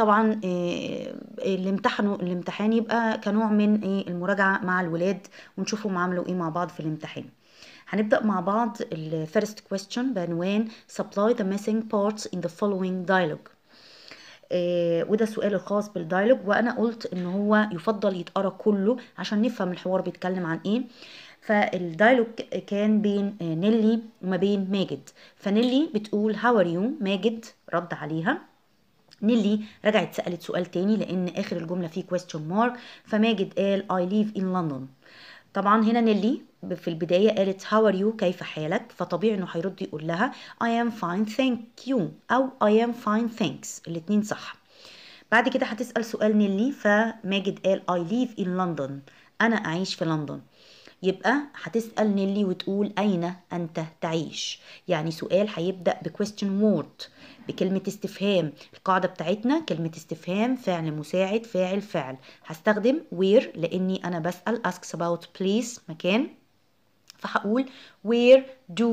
طبعا آه، اللي الامتحان يبقى كنوع من إيه، المراجعه مع الولاد ونشوفهم عملوا ايه مع بعض في الامتحان هنبدأ مع بعض الفيرست first question بعنوان supply the missing parts in the following dialogue آه، وده السؤال الخاص بالدايلوج وأنا قلت إن هو يفضل يتقرا كله عشان نفهم الحوار بيتكلم عن إيه فالدايلوج كان بين آه، نيلي وما بين ماجد فنيلي بتقول هاو ار يو ماجد رد عليها نيلي رجعت سالت سؤال تاني لان اخر الجمله فيه كويستشن مارك فماجد قال اي ليف ان لندن طبعا هنا نيلي في البداية قالت how are you كيف حالك فطبيعي انه هيرد يقول لها I am fine thank you او I am fine thanks الاتنين صح بعد كده هتسأل سؤال نيلي فماجد قال I live in London أنا أعيش في لندن يبقى هتسأل نيلي وتقول أين أنت تعيش يعني سؤال هيبدأ بكويستشن وورد بكلمة استفهام القاعدة بتاعتنا كلمة استفهام فعل مساعد فاعل فعل هستخدم where لأني أنا بسأل asks about place مكان فهقول where do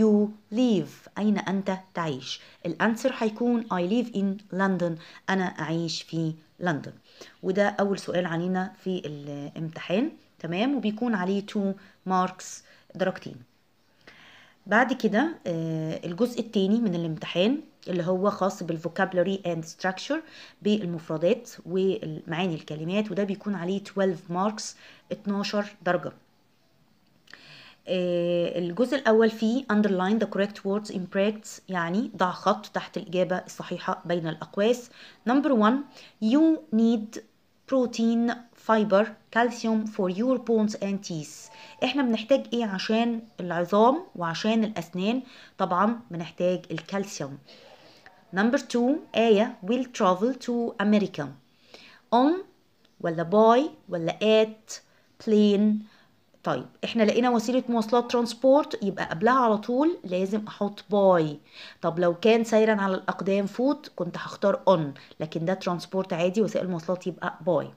you live أين أنت تعيش الأنسر هيكون I live in London أنا أعيش في لندن وده أول سؤال علينا في الامتحان تمام وبيكون عليه 2 ماركس درجتين بعد كده آه، الجزء الثاني من الامتحان اللي هو خاص بالفوكابلوري اند ستراكشر بالمفردات ومعاني الكلمات وده بيكون عليه 12 ماركس 12 درجه آه، الجزء الأول فيه underline the correct words in brackets يعني ضع خط تحت الإجابة الصحيحة بين الأقواس number 1 you need protein فايبر كالسيوم فور يور بونز اند تيس احنا بنحتاج ايه عشان العظام وعشان الاسنان طبعا بنحتاج الكالسيوم نمبر 2 آية ويل ترافل تو امريكا اون ولا باي ولا ات بلين طيب احنا لقينا وسيلة مواصلات ترانسبورت يبقى قبلها على طول لازم احط باي طب لو كان سيرا على الاقدام فوت كنت هختار اون لكن ده ترانسبورت عادي وسائل مواصلات يبقى باي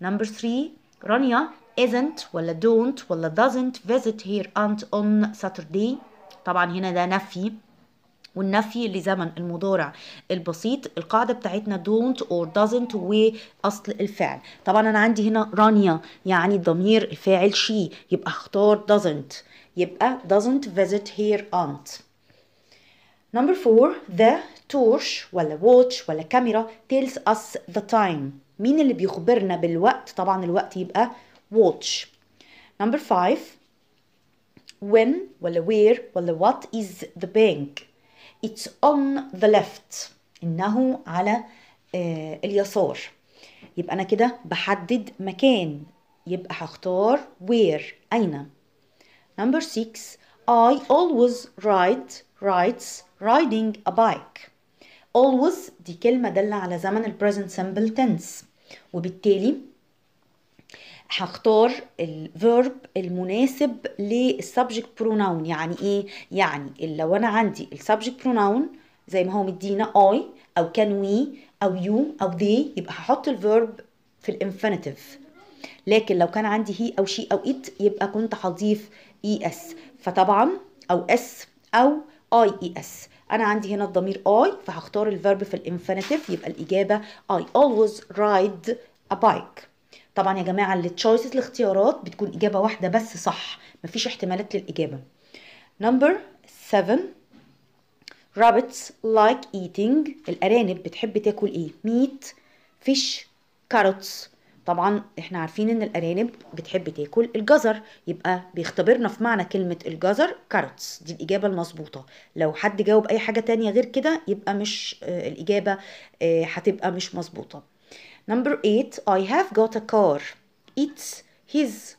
Number three رانيا isn't ولا don't ولا doesn't visit her aunt on Saturday طبعا هنا ده نفي والنفي لزمن المضارع البسيط القاعده بتاعتنا don't or doesn't واصل الفعل طبعا انا عندي هنا رانيا يعني الضمير الفاعل she يبقى اختار doesn't يبقى doesn't visit her aunt number 4 the torch ولا watch ولا كاميرا tells us the time مين اللي بيخبرنا بالوقت طبعا الوقت يبقى watch number five when ولا where ولا what is the bank it's on the left إنه على اليسار يبقى أنا كده بحدد مكان يبقى هختار where أين number six I always ride rides riding a bike always دي كلمة دالة على زمن ال present simple tense وبالتالي هختار الفيرب المناسب للسبجكت بروناون يعني ايه يعني لو انا عندي السبجكت بروناون زي ما هو مدينا اي او كان وي او يو او ذي يبقى هحط الفيرب في الانفينيتيف لكن لو كان عندي هي او شي او ات يبقى كنت هضيف اي e اس فطبعا او اس او اي اي اس انا عندي هنا الضمير اي فهختار الفيرب في الانفينيتيف يبقى الاجابه اي always ride a bike طبعا يا جماعه التشويسز الاختيارات بتكون اجابه واحده بس صح مفيش احتمالات للاجابه نمبر 7 rabbits like eating الارانب بتحب تاكل ايه meat fish carrots طبعا احنا عارفين ان الارانب بتحب تاكل الجزر يبقى بيختبرنا في معنى كلمة الجزر كاروتس دي الاجابة المظبوطة لو حد جاوب اي حاجة تانية غير كده يبقى مش آه، الاجابة آه، هتبقى مش مظبوطة number 8 I have got a car it's his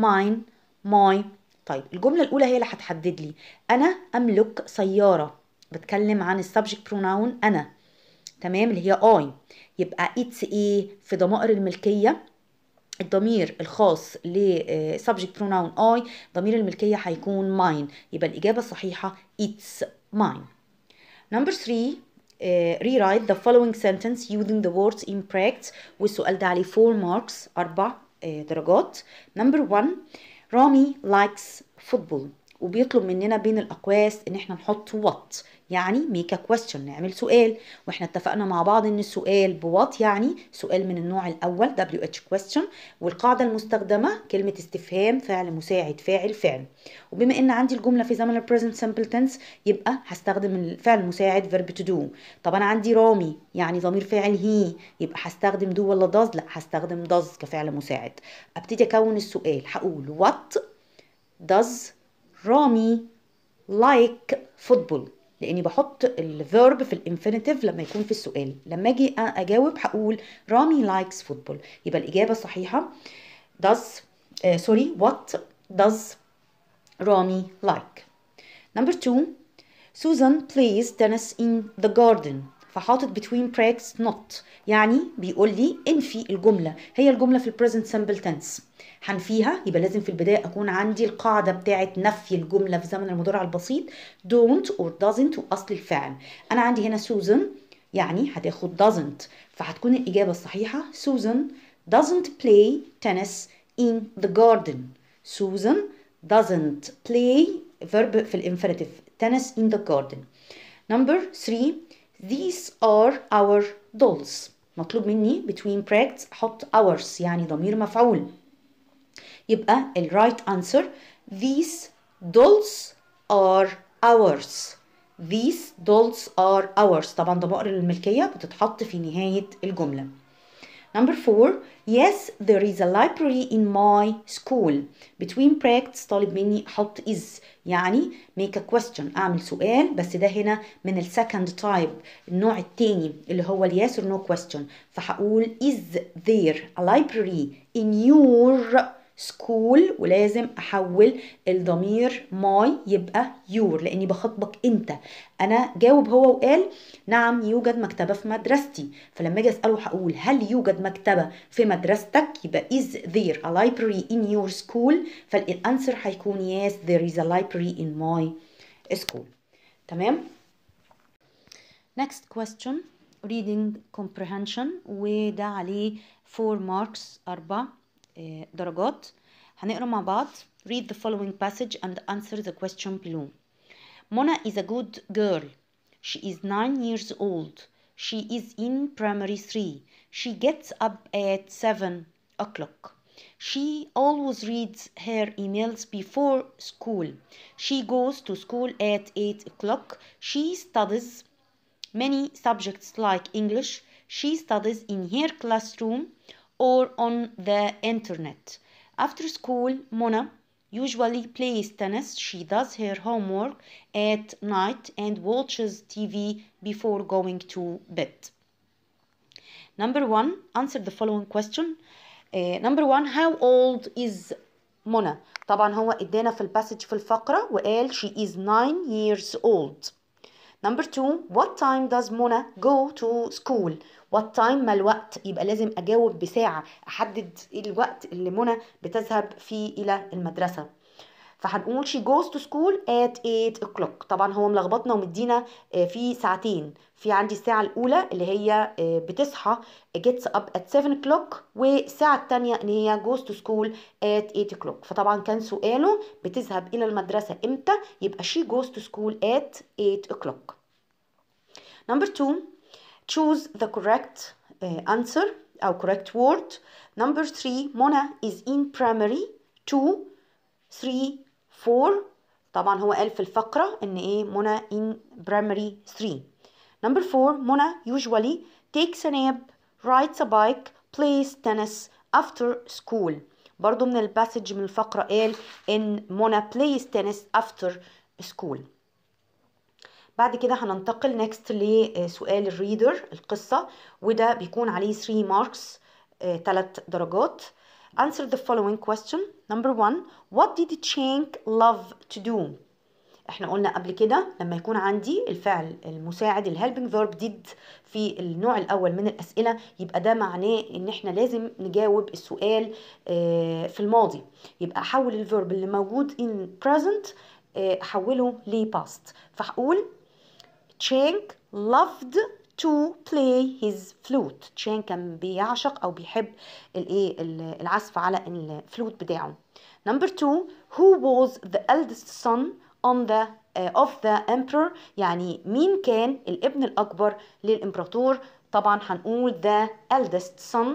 mine my طيب الجملة الأولى هي اللي هتحدد لي أنا أملك سيارة بتكلم عن السبجكت بروناون أنا تمام اللي هي اي يبقى اتس ايه في ضمائر الملكيه الضمير الخاص ل subject pronoun I ضمير الملكية هيكون mine يبقى الإجابة الصحيحة it's mine number 3 Uh, rewrite the following sentence using the words in practice والسؤال ده عليه 4 marks 4 uh, درجات number 1 Rami likes football وبيطلب مننا بين الاقواس ان احنا نحط وات يعني ميك كويستشن نعمل سؤال واحنا اتفقنا مع بعض ان السؤال بوات يعني سؤال من النوع الاول دبليو اتش كويستشن والقاعده المستخدمه كلمه استفهام فعل مساعد فاعل فعل وبما ان عندي الجمله في زمن البريزنت سمبل تنس يبقى هستخدم الفعل المساعد فيرب تو دو طب انا عندي رامي يعني ضمير فاعل هي يبقى هستخدم دو ولا داز لا هستخدم داز كفعل مساعد ابتدي اكون السؤال هقول وات does رامي لايك فوتبول لاني بحط الفيرب في الانفينيتيف لما يكون في السؤال لما اجي اجاوب هقول رامي لايكس فوتبول يبقى الاجابه الصحيحه does سوري آه، uh, what does رامي like number two Susan plays tennis in the garden فحاطط between brackets not يعني بيقول لي انفي الجمله هي الجمله في present simple tense هنفيها يبقى لازم في البدايه اكون عندي القاعده بتاعه نفي الجمله في زمن المضارع البسيط don't or doesn't واصل الفعل انا عندي هنا سوزن يعني هتاخد doesn't فهتكون الاجابه الصحيحه سوزن doesn't play tennis in the garden سوزن doesn't play verb في الانفينيتيف tennis in the garden number 3 These are our dolls مطلوب مني between brackets حط ours يعني ضمير مفعول يبقى ال right answer These dolls are ours These dolls are ours طبعا ضمائر الملكية بتتحط في نهاية الجملة Number four, yes, there is a library in my school. Between practice طالب مني حط is يعني make a question أعمل سؤال بس ده هنا من ال second type النوع التاني اللي هو yes or no question فحقول is there a library in your سكول ولازم احول الضمير ماي يبقى يور لاني بخاطبك انت انا جاوب هو وقال نعم يوجد مكتبه في مدرستي فلما اجي اساله هقول هل يوجد مكتبه في مدرستك يبقى is there a library in your school فالانسر هيكون yes there is a library in my school تمام next question reading comprehension وده عليه 4 marks 4 درجات هنقرا مع بعض read the following passage and answer the question below Mona is a good girl she is 9 years old she is in primary 3 she gets up at 7 o'clock she always reads her emails before school. She goes to school at 8 o'clock. She studies many subjects like English. She studies in her classroom or on the internet. After school, Mona usually plays tennis. She does her homework at night and watches TV before going to bed. Number one, answer the following question. Uh, number one, how old is Mona? طبعا هو ادينا في الباسج في الفقرة وقال she is 9 years old Number two, what time does Mona go to school? what time ما الوقت يبقى لازم أجاوب بساعة أحدد الوقت اللي منى بتذهب فيه إلى المدرسة فهنقول she goes to school at 8 o'clock طبعا هو ملخبطنا ومدينا في ساعتين في عندي الساعة الأولى اللي هي بتصحى gets up at 7 o'clock والساعة الثانية إن هي goes to school at 8 o'clock فطبعا كان سؤاله بتذهب إلى المدرسة إمتى يبقى she goes to school at 8 o'clock Number two choose the correct answer أو correct word Number three Mona is in primary two three فور طبعا هو قال في الفقرة إن إيه منى in primary 3 number 4 منى usually takes a nap rides a bike plays tennis after school برضو من الباسج من الفقرة قال إن منى plays tennis after school بعد كده هننتقل نيكست لسؤال الريدر القصة وده بيكون عليه 3 marks 3 آه، درجات Answer the following question. Number one, what did Cenk love to do? احنا قلنا قبل كده لما يكون عندي الفعل المساعد الهلبنج فيرب ديد في النوع الاول من الاسئله يبقى ده معناه ان احنا لازم نجاوب السؤال آه، في الماضي يبقى احول الفيرب اللي موجود in present آه، احوله لباست past فهقول تشينج loved to play his flute تشان كان بيعشق أو بيحب الإيه العزف على الفلوت بتاعه number 2 who was the eldest son on the uh, of the emperor يعني مين كان الابن الأكبر للإمبراطور طبعا هنقول the eldest son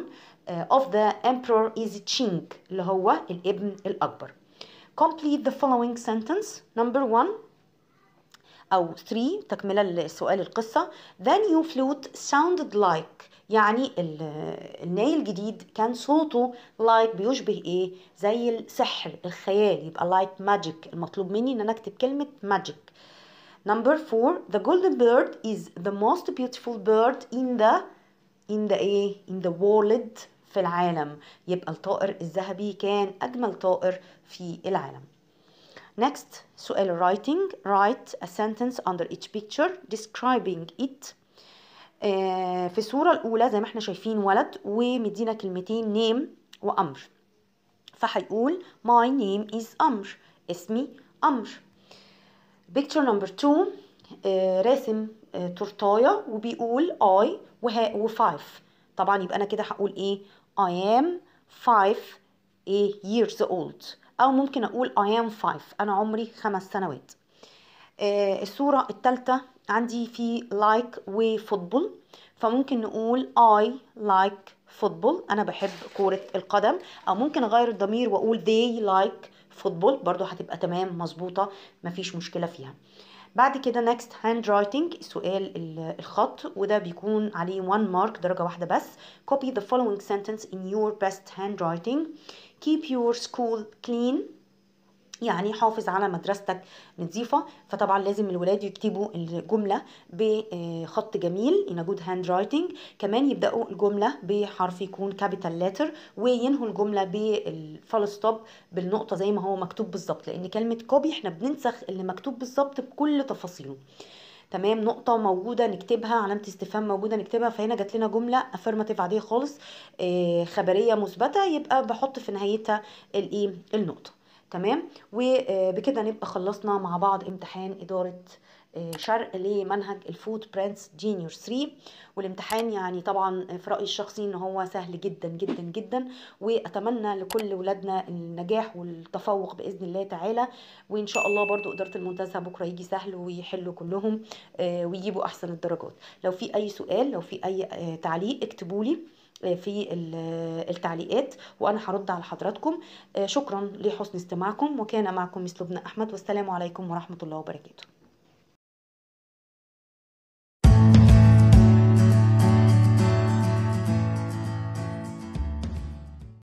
of the emperor is Qing اللي هو الابن الأكبر complete the following sentence number 1 أو 3 تكملة لسؤال القصة The new flute sounded like يعني الناي الجديد كان صوته like بيشبه ايه زي السحر الخيال يبقى like magic المطلوب مني ان انا اكتب كلمه magic number 4 the golden bird is the most beautiful bird in the in the ايه in the world في العالم يبقى الطائر الذهبي كان اجمل طائر في العالم Next سؤال writing write a sentence under each picture describing it آه، في الصورة الأولى زي ما احنا شايفين ولد ومدينا كلمتين name وأمر فهيقول my name is أمر اسمي أمر picture number two آه، راسم آه، تورتاية وبيقول I وها five طبعا يبقى أنا كده هقول إيه I am five years old او ممكن اقول I am five انا عمري خمس سنوات آه، الصورة الثالثة عندي في like وفوتبول فممكن نقول I like فوتبول انا بحب كرة القدم او ممكن اغير الضمير واقول they like فوتبول برضو هتبقى تمام مظبوطة مفيش مشكلة فيها بعد كده next handwriting سؤال الخط وده بيكون عليه one mark درجة واحدة بس copy the following sentence in your best handwriting keep your school clean يعني حافظ على مدرستك نظيفة فطبعا لازم الولاد يكتبوا الجملة بخط آه، جميل in a good handwriting كمان يبدأوا الجملة بحرف يكون capital letter وينهوا الجملة بالفول ستوب بالنقطة زي ما هو مكتوب بالظبط لأن كلمة كوبي احنا بننسخ اللي مكتوب بالظبط بكل تفاصيله تمام نقطه موجوده نكتبها علامه استفهام موجوده نكتبها فهنا جات لنا جمله افرماتيف عاديه خالص آه، خبريه مثبته يبقى بحط في نهايتها الايه e، النقطه تمام وبكده نبقى خلصنا مع بعض امتحان اداره آه، شرق لمنهج الفوت برنتس جينيور 3 والامتحان يعني طبعا في رايي الشخصي ان هو سهل جدا جدا جدا واتمنى لكل ولادنا النجاح والتفوق باذن الله تعالى وان شاء الله برضو اداره المنتزه بكره يجي سهل ويحلوا كلهم آه، ويجيبوا احسن الدرجات لو في اي سؤال لو في اي آه، تعليق اكتبوا لي في التعليقات وانا هرد على حضراتكم شكرا لحسن استماعكم وكان معكم مسلوبنا احمد والسلام عليكم ورحمه الله وبركاته